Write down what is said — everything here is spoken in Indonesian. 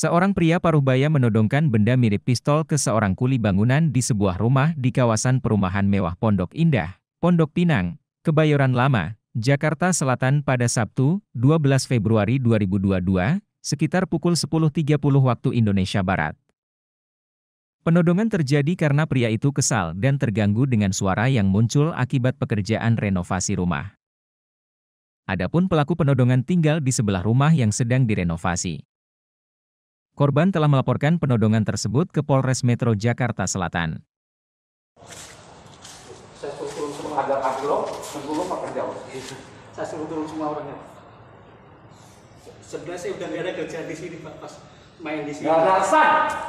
Seorang pria paruh baya menodongkan benda mirip pistol ke seorang kuli bangunan di sebuah rumah di kawasan perumahan mewah Pondok Indah, Pondok Pinang, Kebayoran Lama, Jakarta Selatan pada Sabtu, 12 Februari 2022, sekitar pukul 10.30 waktu Indonesia Barat. Penodongan terjadi karena pria itu kesal dan terganggu dengan suara yang muncul akibat pekerjaan renovasi rumah. Adapun pelaku penodongan tinggal di sebelah rumah yang sedang direnovasi. Korban telah melaporkan penodongan tersebut ke Polres Metro Jakarta Selatan. Saya suruh turun semua agak aglo, sebelum makan jauh. Saya suruh turun semua orangnya. Sebenarnya saya udah gak ada kerja di sini, Pak. Pas main di sini. Gak alasan.